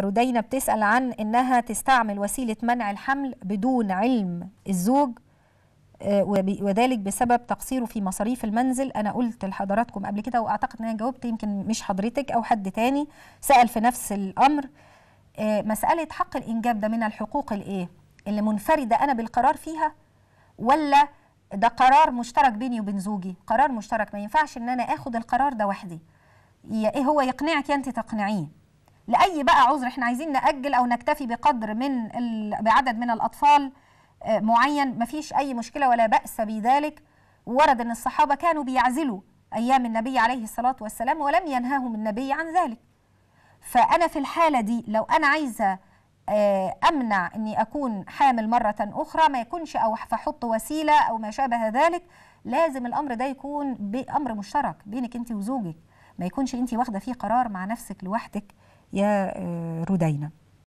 رودينا بتسأل عن إنها تستعمل وسيلة منع الحمل بدون علم الزوج آه، وذلك بسبب تقصيره في مصاريف المنزل أنا قلت لحضراتكم قبل كده وأعتقد إن أنا جاوبت يمكن مش حضرتك أو حد تاني سأل في نفس الأمر آه، مسألة حق الإنجاب ده من الحقوق الإيه اللي منفردة أنا بالقرار فيها ولا ده قرار مشترك بيني وبين زوجي قرار مشترك ما ينفعش إن أنا آخد القرار ده وحدي إيه هو يقنعك أنت تقنعيه لاي بقى عذر احنا عايزين ناجل او نكتفي بقدر من بعدد من الاطفال آه، معين مفيش اي مشكله ولا باس بذلك ورد ان الصحابه كانوا بيعزلوا ايام النبي عليه الصلاه والسلام ولم ينهاهم النبي عن ذلك فانا في الحاله دي لو انا عايزه آه، امنع اني اكون حامل مره اخرى ما يكونش او احط وسيله او ما شابه ذلك لازم الامر ده يكون بامر مشترك بينك انت وزوجك ما يكونش انت واخده فيه قرار مع نفسك لوحدك يا آه، رودينا